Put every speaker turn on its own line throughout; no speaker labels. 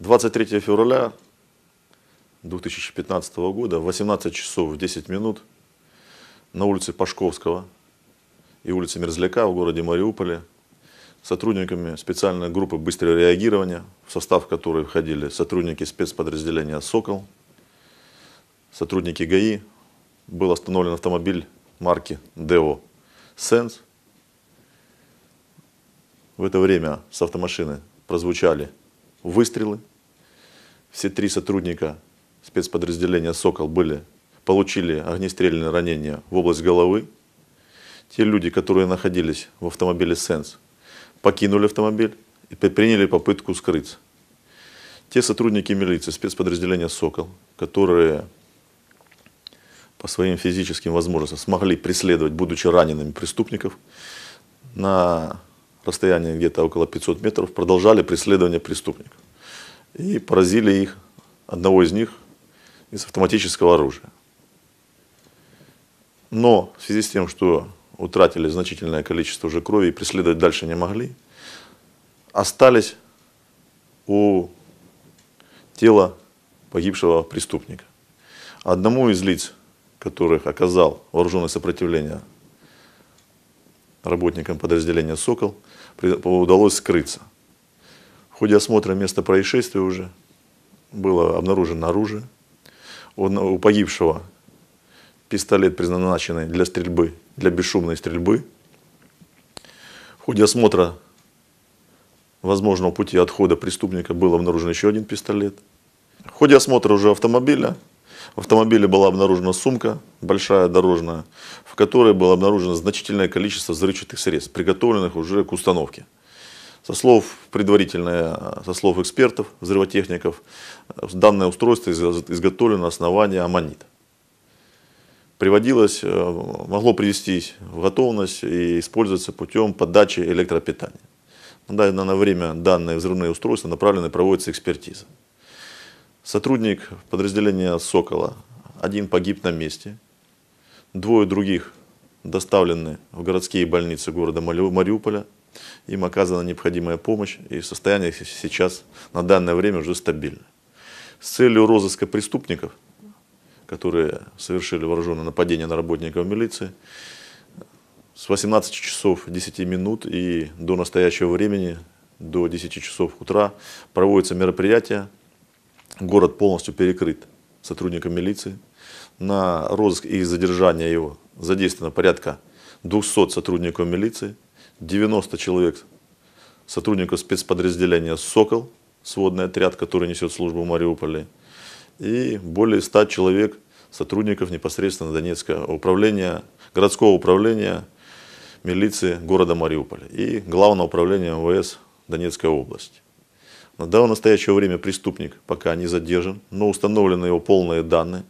23 февраля 2015 года в 18 часов 10 минут на улице Пашковского и улице Мерзляка в городе Мариуполе сотрудниками специальной группы быстрого реагирования, в состав которой входили сотрудники спецподразделения «Сокол», сотрудники ГАИ, был остановлен автомобиль марки «Део Сенс». В это время с автомашины прозвучали выстрелы. Все три сотрудника спецподразделения «Сокол» были, получили огнестрельные ранения в область головы. Те люди, которые находились в автомобиле «Сенс», покинули автомобиль и предприняли попытку скрыться. Те сотрудники милиции спецподразделения «Сокол», которые по своим физическим возможностям смогли преследовать, будучи ранеными преступников, на расстоянии где-то около 500 метров, продолжали преследование преступников. И поразили их, одного из них, из автоматического оружия. Но в связи с тем, что утратили значительное количество уже крови и преследовать дальше не могли, остались у тела погибшего преступника. Одному из лиц, которых оказал вооруженное сопротивление работникам подразделения «Сокол» удалось скрыться. В ходе осмотра места происшествия уже было обнаружено оружие. У погибшего пистолет предназначенный для стрельбы, для бесшумной стрельбы. В ходе осмотра возможного пути отхода преступника был обнаружен еще один пистолет. В ходе осмотра уже автомобиля в автомобиле была обнаружена сумка, большая дорожная, в которой было обнаружено значительное количество взрывчатых средств, приготовленных уже к установке. Со слов, предварительное, со слов экспертов, взрывотехников, данное устройство изготовлено на основании аммонита. Приводилось, э, могло привестись в готовность и использоваться путем подачи электропитания. Ну на данное время данные взрывные устройства направлены, проводится экспертиза. Сотрудник подразделения «Сокола» один погиб на месте, двое других доставлены в городские больницы города Мариуполя. Им оказана необходимая помощь, и состояние сейчас на данное время уже стабильно. С целью розыска преступников, которые совершили вооруженное нападение на работников милиции, с 18 часов 10 минут и до настоящего времени, до 10 часов утра, проводятся мероприятия город полностью перекрыт сотрудниками милиции. На розыск и задержание его задействовано порядка 200 сотрудников милиции, 90 человек сотрудников спецподразделения «Сокол», сводный отряд, который несет службу в Мариуполе, и более 100 человек сотрудников непосредственно Донецкого управления, городского управления милиции города Мариуполя и Главного управления МВС Донецкой области. На до настоящее время преступник пока не задержан, но установлены его полные данные.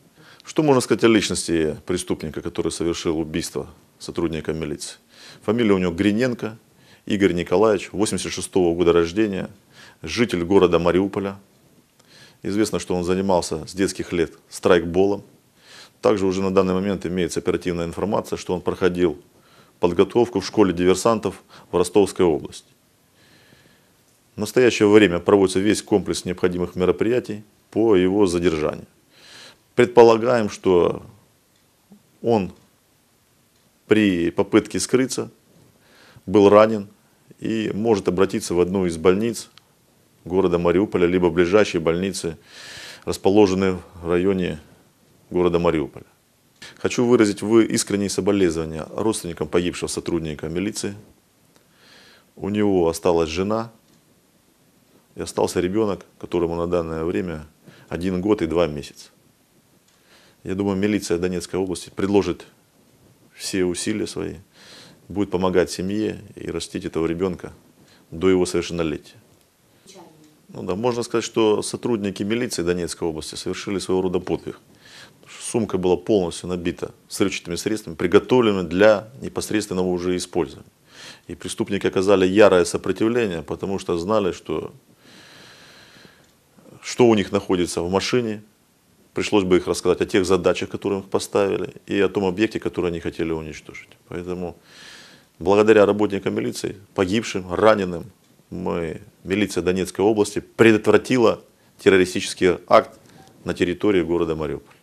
Что можно сказать о личности преступника, который совершил убийство сотрудника милиции? Фамилия у него Гриненко, Игорь Николаевич, 86 -го года рождения, житель города Мариуполя. Известно, что он занимался с детских лет страйкболом. Также уже на данный момент имеется оперативная информация, что он проходил подготовку в школе диверсантов в Ростовской области. В настоящее время проводится весь комплекс необходимых мероприятий по его задержанию. Предполагаем, что он при попытке скрыться был ранен и может обратиться в одну из больниц города Мариуполя, либо ближайшие больницы, расположенные в районе города Мариуполя. Хочу выразить искренние соболезнования родственникам погибшего сотрудника милиции. У него осталась жена, и остался ребенок, которому на данное время один год и два месяца. Я думаю, милиция Донецкой области предложит все усилия свои, будет помогать семье и растить этого ребенка до его совершеннолетия. Ну да, можно сказать, что сотрудники милиции Донецкой области совершили своего рода подвиг. Сумка была полностью набита срывчатыми средствами, приготовленными для непосредственного уже использования. И преступники оказали ярое сопротивление, потому что знали, что что у них находится в машине. Пришлось бы их рассказать о тех задачах, которые их поставили, и о том объекте, который они хотели уничтожить. Поэтому благодаря работникам милиции, погибшим, раненым, мы, милиция Донецкой области предотвратила террористический акт на территории города Мариуполь.